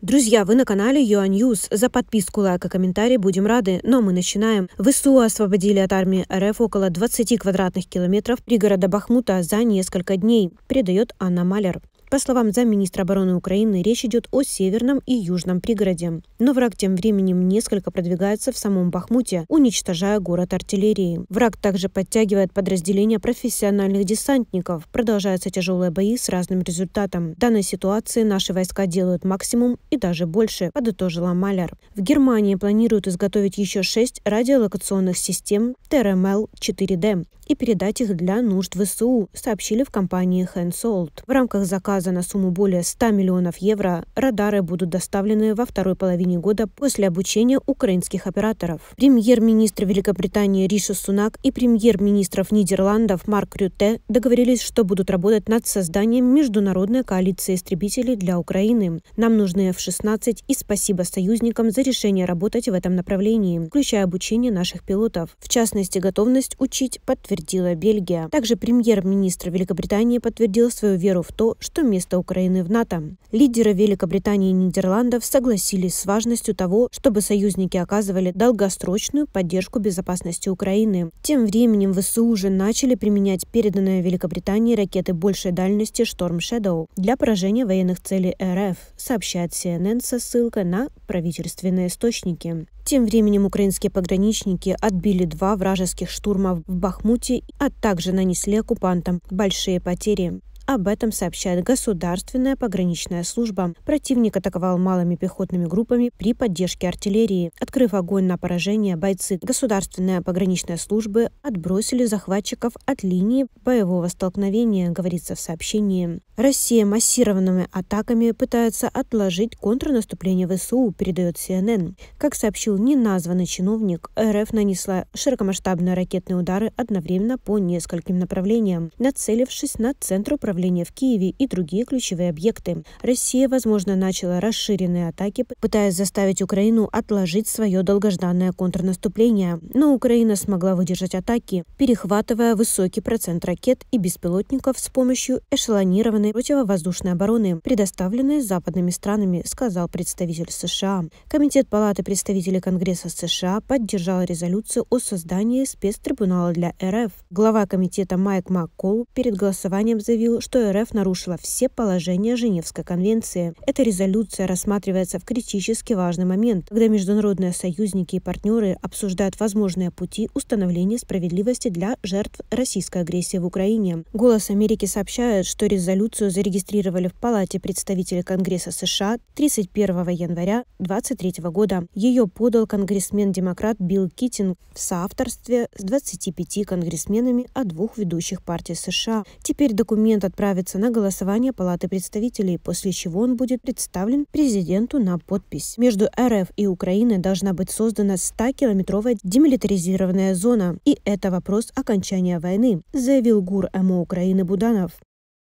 Друзья, вы на канале News. За подписку, лайк и комментарий будем рады, но ну, а мы начинаем. ВСУ освободили от армии РФ около 20 квадратных километров пригорода Бахмута за несколько дней, передает Анна Малер. По словам замминистра обороны Украины, речь идет о северном и южном пригороде. Но враг тем временем несколько продвигается в самом Бахмуте, уничтожая город артиллерии. Враг также подтягивает подразделения профессиональных десантников. Продолжаются тяжелые бои с разным результатом. В данной ситуации наши войска делают максимум и даже больше, подытожила Малер. В Германии планируют изготовить еще шесть радиолокационных систем трмл 4 д и передать их для нужд ВСУ, сообщили в компании Hensoldt. В рамках заказа на сумму более 100 миллионов евро радары будут доставлены во второй половине года после обучения украинских операторов. Премьер-министр Великобритании Риша Сунак и премьер-министров Нидерландов Марк Рюте договорились, что будут работать над созданием международной коалиции истребителей для Украины. Нам нужны F-16 и спасибо союзникам за решение работать в этом направлении, включая обучение наших пилотов. В частности, готовность учить подтверждается подтвердила Бельгия. Также премьер-министр Великобритании подтвердил свою веру в то, что место Украины в НАТО. Лидеры Великобритании и Нидерландов согласились с важностью того, чтобы союзники оказывали долгосрочную поддержку безопасности Украины. Тем временем ВСУ уже начали применять переданные Великобритании ракеты большей дальности «Шторм Shadow для поражения военных целей РФ, сообщает CNN со ссылкой на правительственные источники. Тем временем украинские пограничники отбили два вражеских штурма в Бахмуте фронте, а также нанесли оккупантам большие потери. Об этом сообщает Государственная пограничная служба. Противник атаковал малыми пехотными группами при поддержке артиллерии. Открыв огонь на поражение, бойцы Государственной пограничной службы отбросили захватчиков от линии боевого столкновения, говорится в сообщении. Россия массированными атаками пытается отложить контрнаступление ВСУ, передает CNN. Как сообщил неназванный чиновник, РФ нанесла широкомасштабные ракетные удары одновременно по нескольким направлениям, нацелившись на центр управления управления в Киеве и другие ключевые объекты. Россия, возможно, начала расширенные атаки, пытаясь заставить Украину отложить свое долгожданное контрнаступление. Но Украина смогла выдержать атаки, перехватывая высокий процент ракет и беспилотников с помощью эшелонированной противовоздушной обороны, предоставленной западными странами, сказал представитель США. Комитет Палаты представителей Конгресса США поддержал резолюцию о создании спецтрибунала для РФ. Глава комитета Майк МакКол перед голосованием заявил, что РФ нарушила все положения Женевской конвенции. Эта резолюция рассматривается в критически важный момент, когда международные союзники и партнеры обсуждают возможные пути установления справедливости для жертв российской агрессии в Украине. «Голос Америки» сообщает, что резолюцию зарегистрировали в Палате представителей Конгресса США 31 января 2023 года. Ее подал конгрессмен-демократ Билл Китинг в соавторстве с 25 конгрессменами от двух ведущих партий США. Теперь документ отправится на голосование Палаты представителей, после чего он будет представлен президенту на подпись. Между РФ и Украиной должна быть создана 100-километровая демилитаризированная зона. И это вопрос окончания войны, заявил ГУР МО Украины Буданов.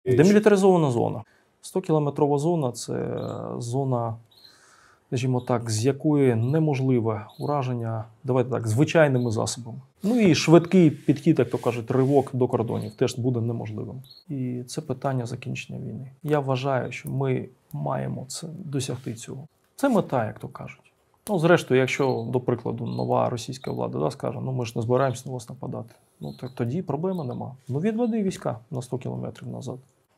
Демилитаризованная зона. 100 километровая зона это э, зона скажімо так, з якої неможливе ураження, давайте так, звичайними засобами. Ну і швидкий підхід, як то кажуть, ривок до кордонів теж буде неможливим. І це питання закінчення війни. Я вважаю, що ми маємо це досягти цього. Це мета, як то кажуть. Ну, зрештою, якщо, до прикладу, нова російська влада да, скаже, ну ми ж не збираємось на вас нападати. Ну так тоді проблеми нема. Ну відведи війська на 100 кілометрів назад.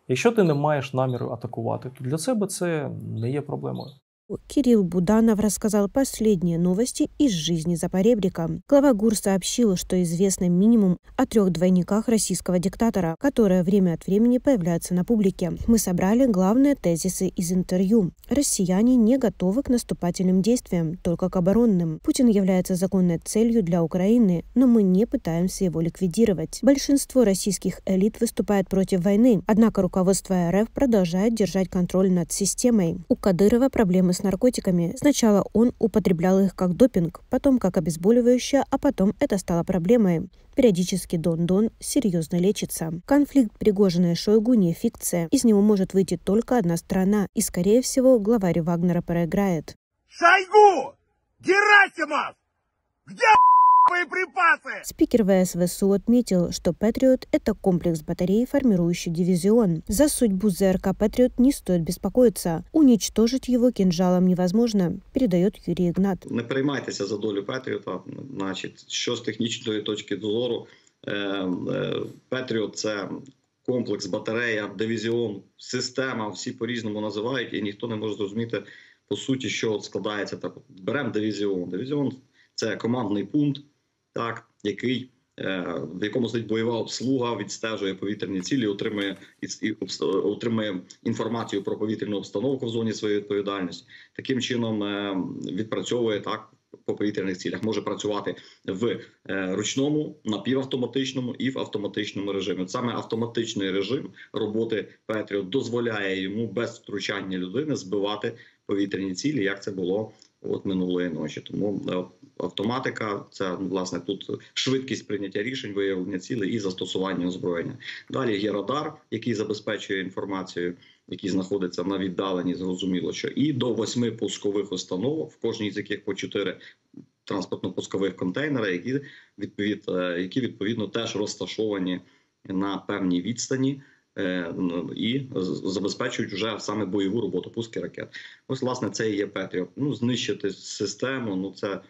Якщо ти не маєш наміру атакувати, то для себе це не є проблемою. Кирилл Буданов рассказал последние новости из жизни Запоребрика. Глава ГУР сообщил, что известно минимум о трех двойниках российского диктатора, которые время от времени появляются на публике. Мы собрали главные тезисы из интервью. Россияне не готовы к наступательным действиям, только к оборонным. Путин является законной целью для Украины, но мы не пытаемся его ликвидировать. Большинство российских элит выступает против войны, однако руководство РФ продолжает держать контроль над системой. У Кадырова проблемы с с наркотиками. Сначала он употреблял их как допинг, потом как обезболивающее, а потом это стало проблемой. Периодически Дон Дон серьезно лечится. Конфликт Пригожина и Шойгу не фикция. Из него может выйти только одна страна, и, скорее всего, главарь Вагнера проиграет. Шойгу! Герасимов! Где боеприпасы!» Спикер ВСВСУ отметил, что «Патриот» — это комплекс батареи, формирующий дивизион. За судьбу ЗРК «Патриот» не стоит беспокоиться. Уничтожить его кинжалом невозможно, передает Юрий Ігнат. Не переймайтеся за долю Патриота, значит, что с технической точки зрения Патриот – это комплекс, батарея, дивизион – система, все по разному называют, и никто не может зрозуміти, по суті, що от складається так. Беремо дивізіон. Дивізіон це командний пункт, так який. Е, в якому сидить бойова обслуга відстежує повітряні цілі, отримує і е, отримує інформацію про повітряну обстановку в зоні своєї відповідальності, таким чином е, відпрацьовує так по повітряних цілях. Може працювати в ручному, напівавтоматичному і в автоматичному режимі. От Саме автоматичний режим роботи Петріо дозволяє йому без втручання людини збивати повітряні цілі, як це було от минулої ночі. Тому автоматика, це ну, власне тут швидкість прийняття рішень, виявлення цілей і застосування озброєння. Далі є радар, який забезпечує інформацію, який знаходиться на віддаленні, зрозуміло, що і до восьми пускових установ, в кожній з яких по чотири транспортно-пускових контейнери, які відповід, е, які відповідно теж розташовані на певній відстані. Е, і забезпечують вже саме бойову роботу пуски ракет. Ось, власне, це і є Петріо. Ну, знищити систему. Ну це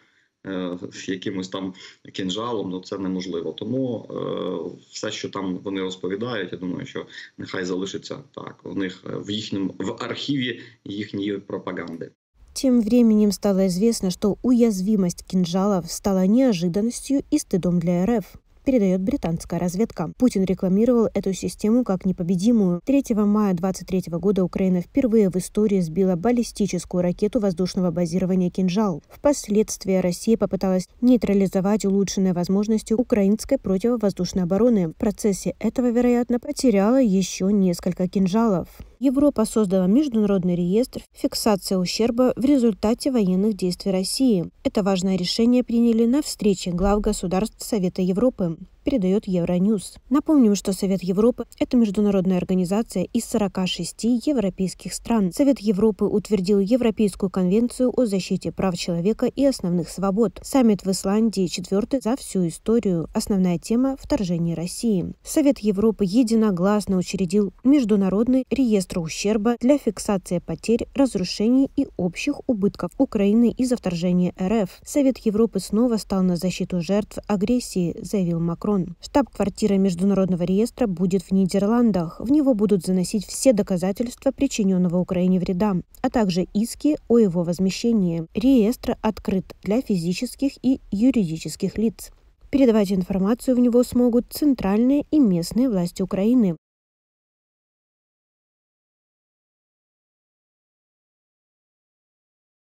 Е, якимось там кінжалом, ну це неможливо. Тому е, все, що там вони розповідають, я думаю, що нехай залишиться так. У них е, в їхньому в архіві їхньої пропаганди. Тим временем стало известно, что уязвимость кинжалов стала неожиданностью и стыдом для РФ. передает британская разведка. Путин рекламировал эту систему как непобедимую. 3 мая 2023 года Украина впервые в истории сбила баллистическую ракету воздушного базирования «Кинжал». Впоследствии Россия попыталась нейтрализовать улучшенные возможности украинской противовоздушной обороны. В процессе этого, вероятно, потеряла еще несколько «Кинжалов». Европа создала международный реестр фиксации ущерба в результате военных действий России. Это важное решение приняли на встрече глав государств Совета Европы передает Евроньюз. Напомним, что Совет Европы – это международная организация из 46 европейских стран. Совет Европы утвердил Европейскую конвенцию о защите прав человека и основных свобод. Саммит в Исландии четвертый за всю историю. Основная тема – вторжение России. Совет Европы единогласно учредил Международный реестр ущерба для фиксации потерь, разрушений и общих убытков Украины из-за вторжения РФ. Совет Европы снова стал на защиту жертв агрессии, заявил Макрон сторон. Штаб-квартира Международного реестра будет в Нидерландах. В него будут заносить все доказательства причиненного Украине вреда, а также иски о его возмещении. Реестр открыт для физических и юридических лиц. Передавать информацию в него смогут центральные и местные власти Украины.